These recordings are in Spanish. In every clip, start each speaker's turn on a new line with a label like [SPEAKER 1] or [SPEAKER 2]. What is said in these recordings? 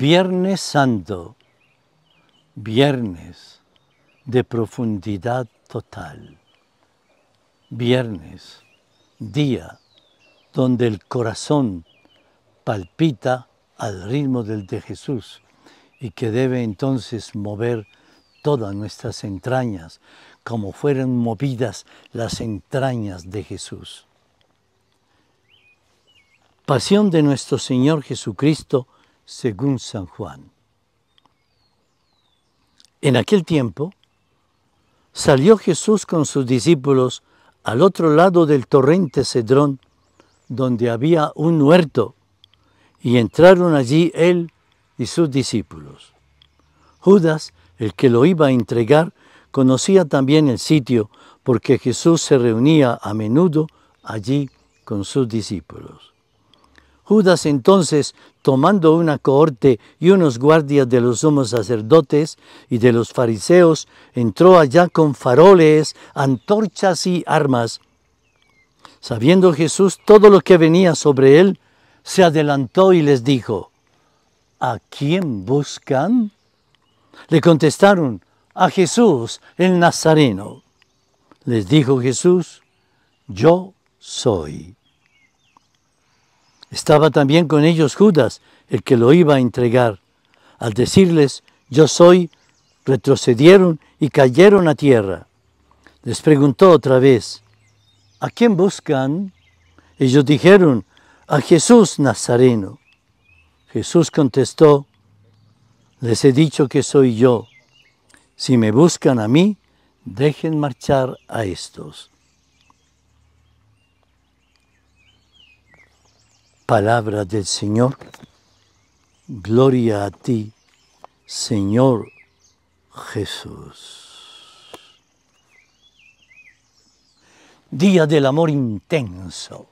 [SPEAKER 1] Viernes Santo, viernes de profundidad total, viernes, día donde el corazón palpita al ritmo del de Jesús y que debe entonces mover todas nuestras entrañas como fueron movidas las entrañas de Jesús. Pasión de nuestro Señor Jesucristo, según San Juan. En aquel tiempo salió Jesús con sus discípulos al otro lado del torrente Cedrón, donde había un huerto, y entraron allí él y sus discípulos. Judas, el que lo iba a entregar, conocía también el sitio, porque Jesús se reunía a menudo allí con sus discípulos. Judas entonces, tomando una cohorte y unos guardias de los sumos sacerdotes y de los fariseos, entró allá con faroles, antorchas y armas. Sabiendo Jesús todo lo que venía sobre él, se adelantó y les dijo, ¿A quién buscan? Le contestaron, a Jesús el Nazareno. Les dijo Jesús, yo soy. Estaba también con ellos Judas, el que lo iba a entregar. Al decirles, yo soy, retrocedieron y cayeron a tierra. Les preguntó otra vez, ¿a quién buscan? Ellos dijeron, a Jesús Nazareno. Jesús contestó, les he dicho que soy yo. Si me buscan a mí, dejen marchar a estos. Palabra del Señor. Gloria a ti, Señor Jesús. Día del amor intenso,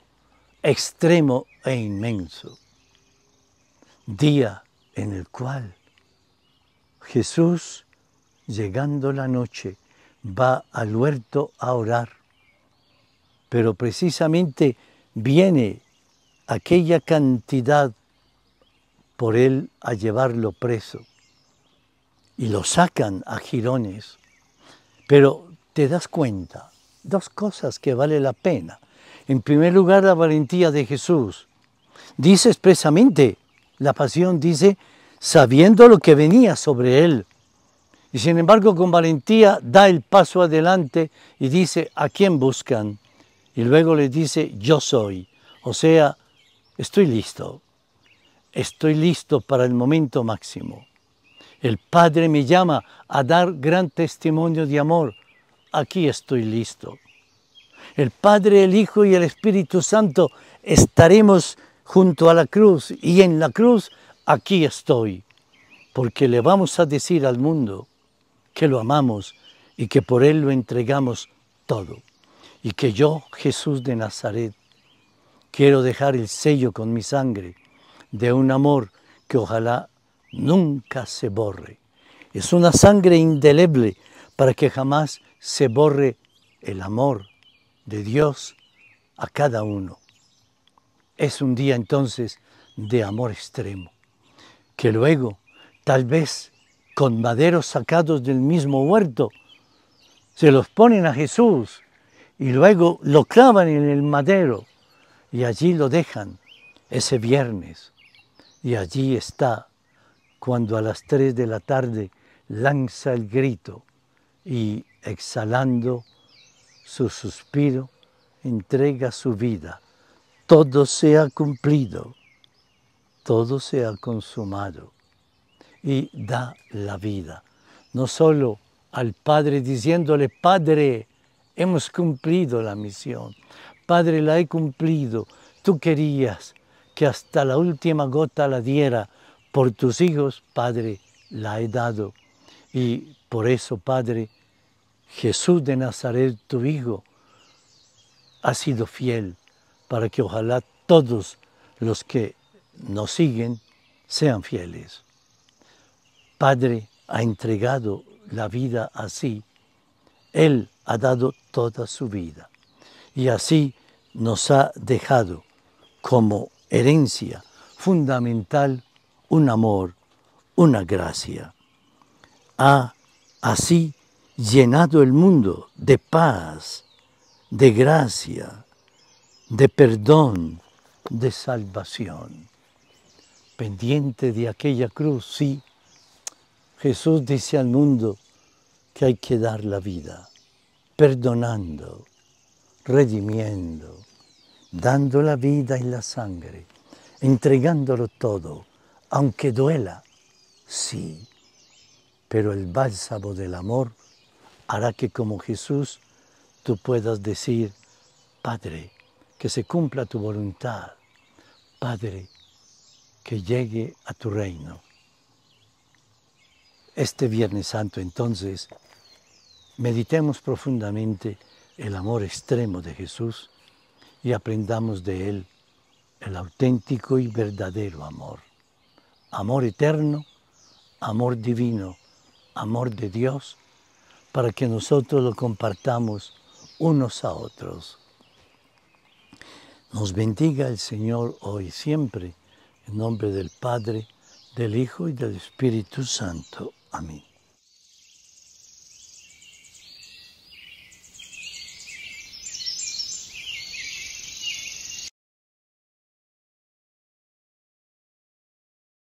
[SPEAKER 1] extremo e inmenso. Día en el cual Jesús, llegando la noche, va al huerto a orar. Pero precisamente viene aquella cantidad por él a llevarlo preso. Y lo sacan a girones. Pero te das cuenta, dos cosas que vale la pena. En primer lugar, la valentía de Jesús. Dice expresamente, la pasión dice, sabiendo lo que venía sobre él. Y sin embargo, con valentía da el paso adelante y dice, ¿a quién buscan? Y luego le dice, yo soy. O sea, Estoy listo. Estoy listo para el momento máximo. El Padre me llama a dar gran testimonio de amor. Aquí estoy listo. El Padre, el Hijo y el Espíritu Santo estaremos junto a la cruz y en la cruz aquí estoy. Porque le vamos a decir al mundo que lo amamos y que por Él lo entregamos todo. Y que yo, Jesús de Nazaret, Quiero dejar el sello con mi sangre de un amor que ojalá nunca se borre. Es una sangre indeleble para que jamás se borre el amor de Dios a cada uno. Es un día entonces de amor extremo, que luego, tal vez con maderos sacados del mismo huerto, se los ponen a Jesús y luego lo clavan en el madero y allí lo dejan ese viernes. Y allí está cuando a las tres de la tarde lanza el grito y exhalando su suspiro entrega su vida. Todo se ha cumplido, todo se ha consumado y da la vida. No solo al Padre diciéndole, Padre, hemos cumplido la misión. Padre, la he cumplido. Tú querías que hasta la última gota la diera por tus hijos, Padre, la he dado. Y por eso, Padre, Jesús de Nazaret, tu Hijo, ha sido fiel para que ojalá todos los que nos siguen sean fieles. Padre ha entregado la vida así. Él ha dado toda su vida. Y así nos ha dejado como herencia fundamental un amor, una gracia. Ha así llenado el mundo de paz, de gracia, de perdón, de salvación. Pendiente de aquella cruz, sí, Jesús dice al mundo que hay que dar la vida, perdonando, redimiendo, dando la vida y la sangre, entregándolo todo, aunque duela, sí, pero el bálsamo del amor hará que como Jesús tú puedas decir, Padre, que se cumpla tu voluntad, Padre, que llegue a tu reino. Este Viernes Santo entonces, meditemos profundamente el amor extremo de Jesús y aprendamos de Él el auténtico y verdadero amor. Amor eterno, amor divino, amor de Dios, para que nosotros lo compartamos unos a otros. Nos bendiga el Señor hoy y siempre, en nombre del Padre, del Hijo y del Espíritu Santo. Amén.